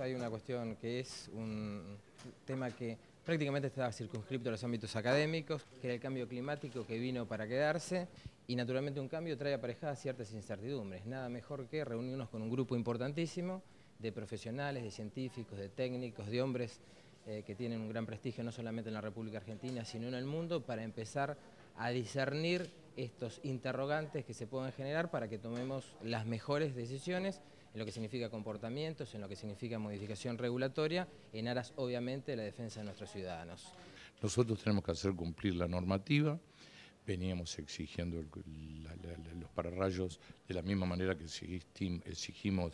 Hay una cuestión que es un tema que prácticamente estaba circunscrito a los ámbitos académicos, que era el cambio climático que vino para quedarse y naturalmente un cambio trae aparejadas ciertas incertidumbres. Nada mejor que reunirnos con un grupo importantísimo de profesionales, de científicos, de técnicos, de hombres eh, que tienen un gran prestigio no solamente en la República Argentina, sino en el mundo, para empezar a discernir estos interrogantes que se pueden generar para que tomemos las mejores decisiones en lo que significa comportamientos, en lo que significa modificación regulatoria, en aras obviamente de la defensa de nuestros ciudadanos. Nosotros tenemos que hacer cumplir la normativa, veníamos exigiendo los pararrayos de la misma manera que exigimos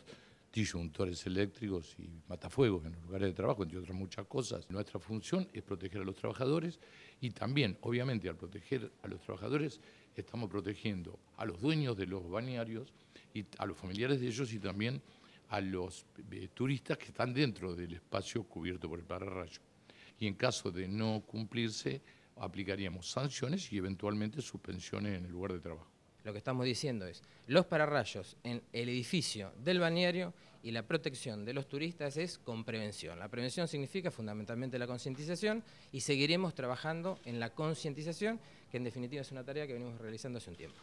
disyuntores eléctricos y matafuegos en los lugares de trabajo, entre otras muchas cosas. Nuestra función es proteger a los trabajadores y también, obviamente, al proteger a los trabajadores, estamos protegiendo a los dueños de los bañarios, a los familiares de ellos y también a los eh, turistas que están dentro del espacio cubierto por el pararrayo. Y en caso de no cumplirse, aplicaríamos sanciones y eventualmente suspensiones en el lugar de trabajo. Lo que estamos diciendo es, los pararrayos en el edificio del balneario y la protección de los turistas es con prevención. La prevención significa fundamentalmente la concientización y seguiremos trabajando en la concientización, que en definitiva es una tarea que venimos realizando hace un tiempo.